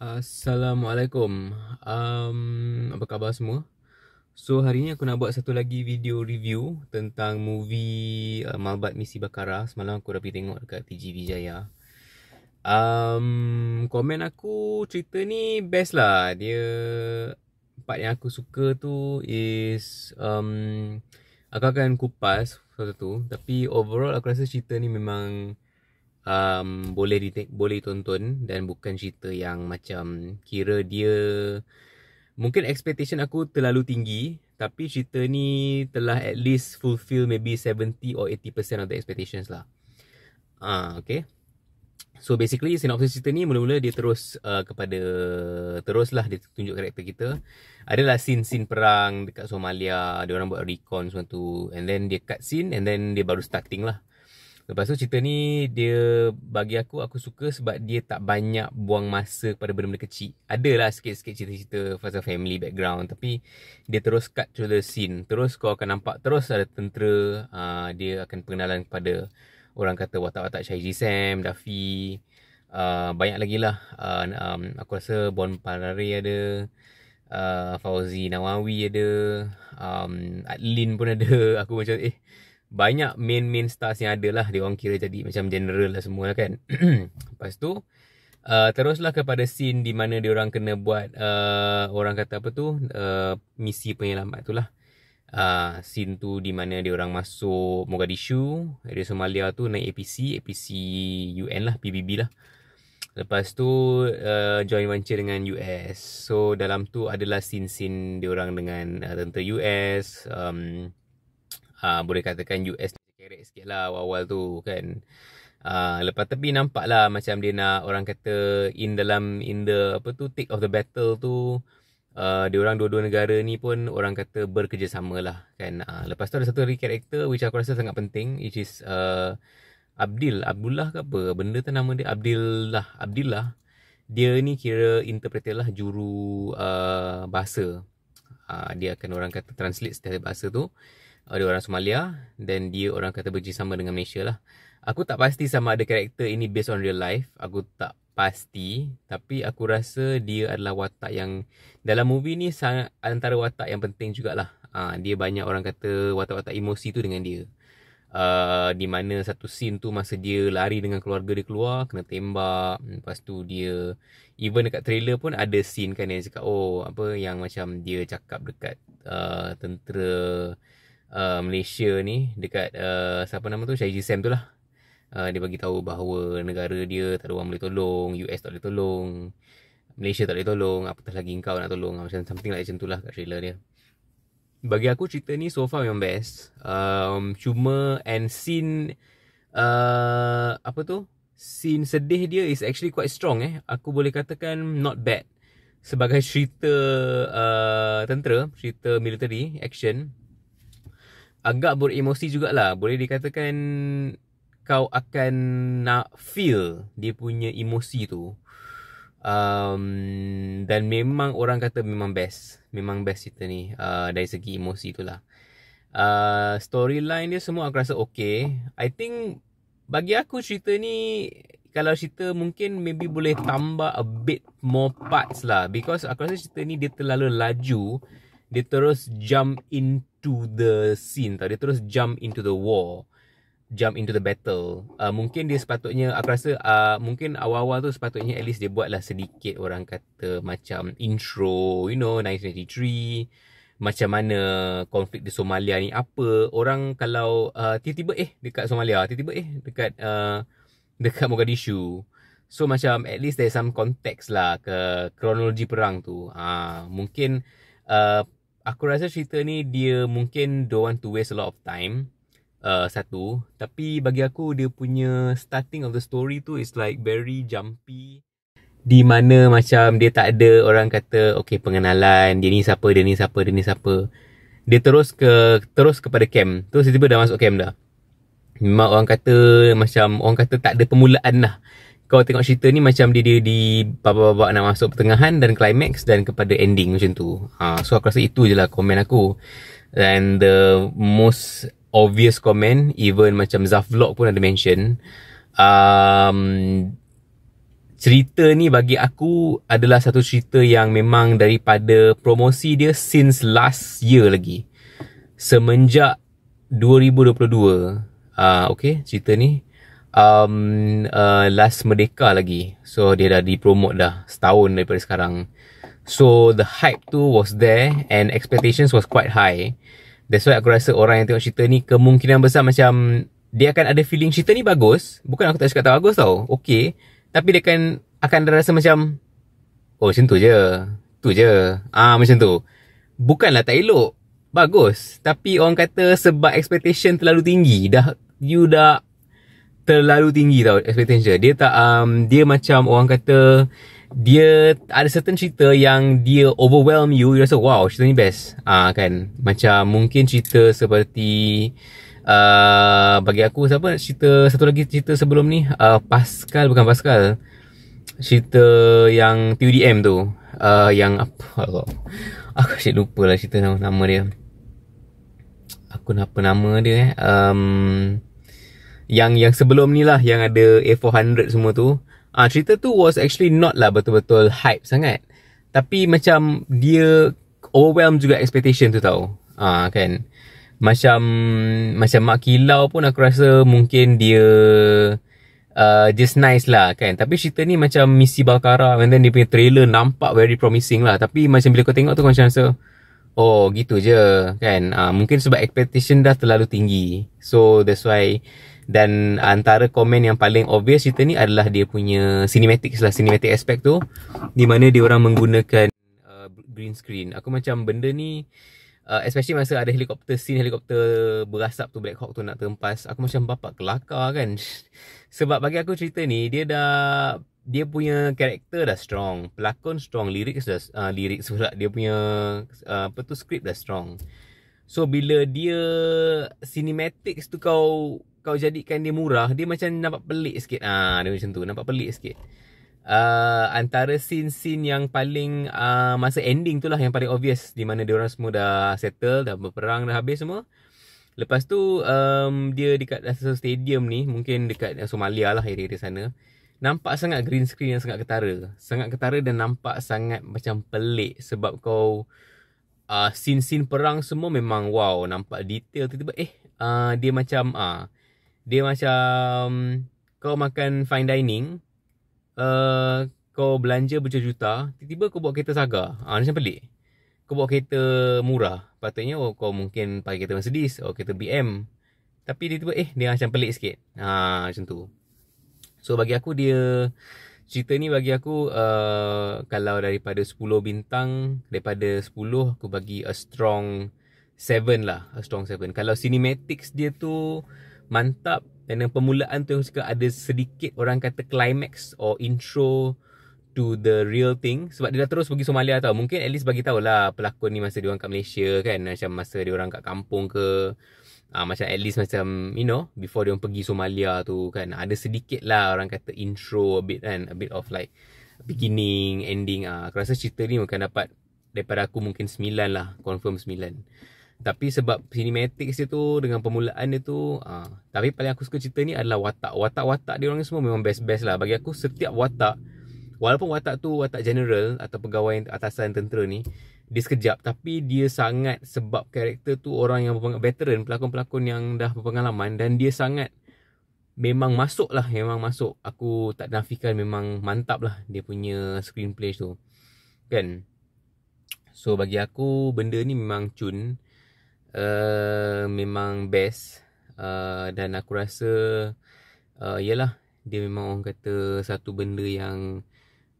Assalamualaikum um, Apa khabar semua? So hari ni aku nak buat satu lagi video review Tentang movie uh, Malbat Misi Bakara Semalam aku dah pergi tengok dekat TGV Vijaya. um, Komen aku cerita ni best lah Dia Part yang aku suka tu is um, Aku akan kupas satu tu Tapi overall aku rasa cerita ni memang um, boleh boleh tonton dan bukan cerita yang macam kira dia mungkin expectation aku terlalu tinggi tapi cerita ni telah at least fulfill maybe 70 or 80% of the expectations lah. Ah, uh, okay. So basically sinopsis cerita ni mula-mula dia terus uh, kepada teruslah dia tunjuk karakter kita. Adalah scene-scene perang dekat Somalia, dia orang buat recon semua and then dia cut scene and then dia baru starting lah. Lepas tu cerita ni dia bagi aku aku suka sebab dia tak banyak buang masa kepada benda-benda kecil. Adalah sikit-sikit cerita-cerita pasal family background tapi dia terus cut to the scene. Terus kau akan nampak terus ada tentera uh, dia akan pengenalan kepada orang kata watak-watak Shaiji Sam, Duffy. Uh, ah, banyak lagi lah. Uh, um, aku rasa Bon Parare ada. Uh, Fauzi Nawawi ada. Um, Adlin pun ada. Aku macam eh banyak main-main stars yang ada lah Dia orang kira jadi macam general lah semua kan Lepas tu uh, Teruslah kepada scene di mana dia orang kena buat uh, Orang kata apa tu uh, Misi penyelamat itulah. uh, Scene tu di mana dia orang masuk Mogadishu dari Somalia tu naik APC APC UN lah PBB lah Lepas tu uh, join venture dengan US So dalam tu adalah scene-scene dia orang dengan uh, tentera US um, uh, boleh katakan US kerek sikit lah awal-awal tu kan. Uh, lepas tepi nampak lah macam dia nak orang kata in dalam in the apa tu take of the battle tu Uh, dia orang dua-dua negara ni pun orang kata bekerjasama lah kan uh, lepas tu ada satu lagi character which aku rasa sangat penting which is uh, Abdil Abdullah ke apa benda tu nama dia Abdil lah dia ni kira interpreter lah juru uh, bahasa uh, dia akan orang kata translate setiap bahasa tu ada orang Somalia dan dia orang kata benci sama dengan Malaysia lah. Aku tak pasti sama ada karakter ini based on real life. Aku tak pasti. Tapi aku rasa dia adalah watak yang dalam movie ni sangat antara watak yang penting jugalah. Ha, dia banyak orang kata watak-watak emosi tu dengan dia. Uh, di mana satu scene tu masa dia lari dengan keluarga dia keluar kena tembak lepas tu dia even dekat trailer pun ada scene kan yang cakap oh apa yang macam dia cakap dekat uh, tentera uh, Malaysia ni dekat uh, siapa nama tu Syaiji Sam tu lah. Uh, dia bagi tahu bahawa negara dia tak ada orang boleh tolong, US tak boleh tolong, Malaysia tak boleh tolong, apatah lagi kau nak tolong ah, macam something like macam tu lah kat trailer dia. Bagi aku cerita ni so far memang best. Um, cuma and scene uh, apa tu? Scene sedih dia is actually quite strong eh. Aku boleh katakan not bad. Sebagai cerita uh, tentera, cerita military, action agak beremosi jugalah boleh dikatakan kau akan nak feel dia punya emosi tu um, dan memang orang kata memang best memang best cerita ni uh, dari segi emosi tu lah uh, storyline dia semua aku rasa okay I think bagi aku cerita ni kalau cerita mungkin maybe boleh tambah a bit more parts lah because aku rasa cerita ni dia terlalu laju dia terus jump in to the scene tau. Dia terus jump into the war. Jump into the battle. Uh, mungkin dia sepatutnya, aku rasa uh, mungkin awal-awal tu sepatutnya at least dia buatlah sedikit orang kata macam intro, you know, 1993. Macam mana konflik di Somalia ni apa. Orang kalau uh, tiba-tiba eh dekat Somalia, tiba-tiba eh dekat uh, dekat Mogadishu. So macam at least there's some context lah ke kronologi perang tu. Uh, mungkin uh, aku rasa cerita ni dia mungkin don't want to waste a lot of time. Uh, satu. Tapi bagi aku dia punya starting of the story tu is like very jumpy. Di mana macam dia tak ada orang kata okay pengenalan dia ni siapa, dia ni siapa, dia ni siapa. Dia terus ke terus kepada camp. Terus tiba-tiba dah masuk camp dah. Memang orang kata macam orang kata tak ada permulaan lah kau tengok cerita ni macam dia di bab-bab nak masuk pertengahan dan climax dan kepada ending macam tu. Ha, so aku rasa itu je lah komen aku. And the most obvious comment even macam Zaf Vlog pun ada mention. Um, cerita ni bagi aku adalah satu cerita yang memang daripada promosi dia since last year lagi. Semenjak 2022. Uh, ah, okay, cerita ni um, uh, last Merdeka lagi. So dia dah dipromote dah setahun daripada sekarang. So the hype tu was there and expectations was quite high. That's why aku rasa orang yang tengok cerita ni kemungkinan besar macam dia akan ada feeling cerita ni bagus. Bukan aku tak cakap tak bagus tau. Okay. Tapi dia akan akan rasa macam oh macam tu je. Tu je. Ah macam tu. Bukanlah tak elok. Bagus. Tapi orang kata sebab expectation terlalu tinggi. Dah you dah terlalu tinggi tau expectation dia tak um, dia macam orang kata dia ada certain cerita yang dia overwhelm you you rasa wow cerita ni best ah uh, kan macam mungkin cerita seperti uh, bagi aku siapa cerita satu lagi cerita sebelum ni uh, Pascal bukan Pascal cerita yang TUDM tu uh, yang apa aku, aku asyik lupa lah cerita nama, nama dia aku nak apa nama dia eh um, yang yang sebelum ni lah yang ada A400 semua tu ah uh, cerita tu was actually not lah betul-betul hype sangat tapi macam dia overwhelm juga expectation tu tau ah uh, kan macam macam Mak Kilau pun aku rasa mungkin dia uh, just nice lah kan tapi cerita ni macam misi Balkara and then dia punya trailer nampak very promising lah tapi macam bila kau tengok tu kau macam rasa oh gitu je kan uh, mungkin sebab expectation dah terlalu tinggi so that's why dan antara komen yang paling obvious cerita ni adalah dia punya cinematic lah, cinematic aspect tu. Di mana dia orang menggunakan uh, green screen. Aku macam benda ni, uh, especially masa ada helikopter scene, helikopter berasap tu, Black Hawk tu nak tempas. Aku macam bapak kelakar kan. Sebab bagi aku cerita ni, dia dah dia punya karakter dah strong, pelakon strong, lirik dah uh, lirik pula dia punya uh, apa tu skrip dah strong. So bila dia cinematics tu kau kau jadikan dia murah dia macam nampak pelik sikit ah ha, dia macam tu nampak pelik sikit uh, antara scene-scene yang paling uh, masa ending tu lah yang paling obvious di mana dia orang semua dah settle dah berperang dah habis semua lepas tu um, dia dekat satu stadium ni mungkin dekat Somalia lah area-area sana nampak sangat green screen yang sangat ketara sangat ketara dan nampak sangat macam pelik sebab kau Uh, scene-scene perang semua memang wow nampak detail tiba-tiba eh uh, dia macam uh, dia macam kau makan fine dining, uh, kau belanja berjuta-juta, tiba-tiba kau buat kereta saga. Ah ha, macam pelik. Kau buat kereta murah. Patutnya oh, kau mungkin pakai kereta Mercedes atau oh, kereta BM. Tapi dia tiba eh dia macam pelik sikit. Ha macam tu. So bagi aku dia cerita ni bagi aku uh, kalau daripada 10 bintang daripada 10 aku bagi a strong 7 lah, a strong 7. Kalau cinematics dia tu mantap dan yang permulaan tu yang suka ada sedikit orang kata climax or intro to the real thing sebab dia dah terus pergi Somalia tau mungkin at least bagi lah pelakon ni masa dia orang kat Malaysia kan macam masa dia orang kat kampung ke Uh, macam at least macam you know before dia pergi Somalia tu kan ada sedikit lah orang kata intro a bit kan a bit of like beginning ending ah uh, aku rasa cerita ni mungkin dapat daripada aku mungkin 9 lah confirm 9 tapi sebab cinematics dia tu dengan permulaan dia tu uh, Tapi paling aku suka cerita ni adalah watak Watak-watak dia orang semua memang best-best lah Bagi aku setiap watak Walaupun watak tu watak general atau pegawai atasan tentera ni Dia sekejap tapi dia sangat sebab karakter tu orang yang berpengalaman Veteran, pelakon-pelakon yang dah berpengalaman Dan dia sangat memang masuk lah Memang masuk Aku tak nafikan memang mantap lah dia punya screenplay tu Kan? So bagi aku benda ni memang cun uh, memang best uh, dan aku rasa uh, eh, yalah dia memang orang kata satu benda yang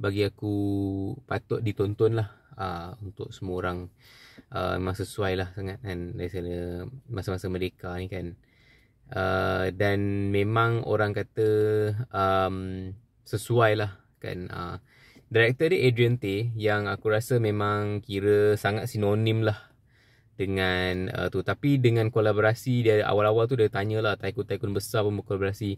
bagi aku patut ditonton lah uh, untuk semua orang uh, memang sesuai lah sangat kan dari sana masa-masa merdeka ni kan uh, dan memang orang kata um, sesuai lah kan uh, Director dia Adrian Tay yang aku rasa memang kira sangat sinonim lah dengan uh, tu tapi dengan kolaborasi dia awal-awal tu dia tanyalah taikun-taikun besar pun berkolaborasi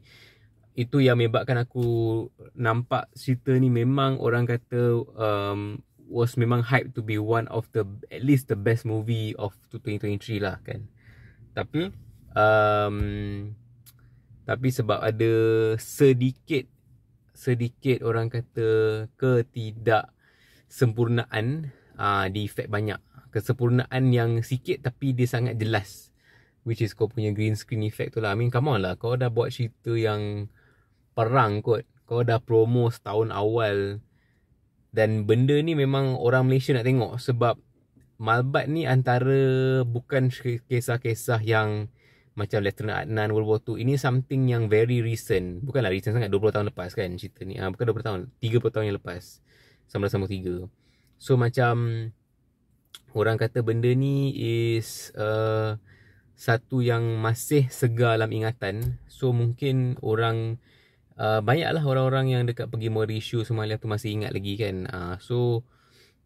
itu yang menyebabkan aku nampak cerita ni memang orang kata um, was memang hype to be one of the at least the best movie of 2023 lah kan tapi um, tapi sebab ada sedikit sedikit orang kata ketidak sempurnaan uh, ah, di fact banyak kesempurnaan yang sikit tapi dia sangat jelas which is kau punya green screen effect tu lah I mean come on lah kau dah buat cerita yang perang kot kau dah promo setahun awal dan benda ni memang orang Malaysia nak tengok sebab Malbat ni antara bukan kisah-kisah yang macam Lieutenant Adnan World War II ini something yang very recent bukanlah recent sangat 20 tahun lepas kan cerita ni ha, bukan 20 tahun 30 tahun yang lepas sama-sama 3 so macam orang kata benda ni is uh, satu yang masih segar dalam ingatan so mungkin orang uh, banyaklah orang-orang yang dekat pergi Mauritius semalam tu masih ingat lagi kan uh, so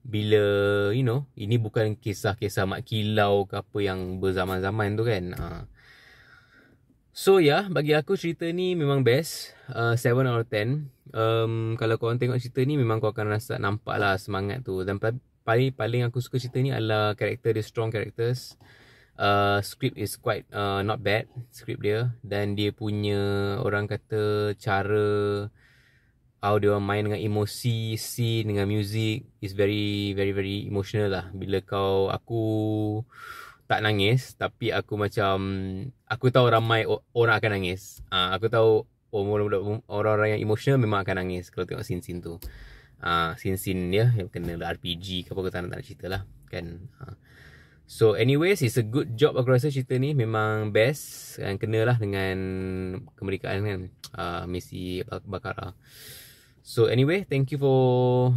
bila you know ini bukan kisah-kisah mak kilau ke apa yang berzaman-zaman tu kan uh. so ya yeah, bagi aku cerita ni memang best uh, 7 out of 10 um, kalau korang tengok cerita ni memang kau akan rasa nampak lah semangat tu dan paling paling aku suka cerita ni adalah karakter dia strong characters. Uh, script is quite uh, not bad script dia dan dia punya orang kata cara how dia main dengan emosi scene dengan music is very very very emotional lah bila kau aku tak nangis tapi aku macam aku tahu ramai orang akan nangis uh, aku tahu orang-orang yang emosional memang akan nangis kalau tengok scene-scene tu. Ah uh, scene-scene dia yang kena lah, RPG ke apa ke tak nak cerita lah kan. Uh. So anyways it's a good job aku rasa cerita ni memang best dan kena lah dengan kemerdekaan kan uh, ah, misi e, Bakara. So anyway thank you for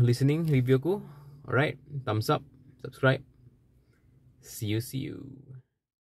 listening review aku. Alright thumbs up subscribe. See you see you.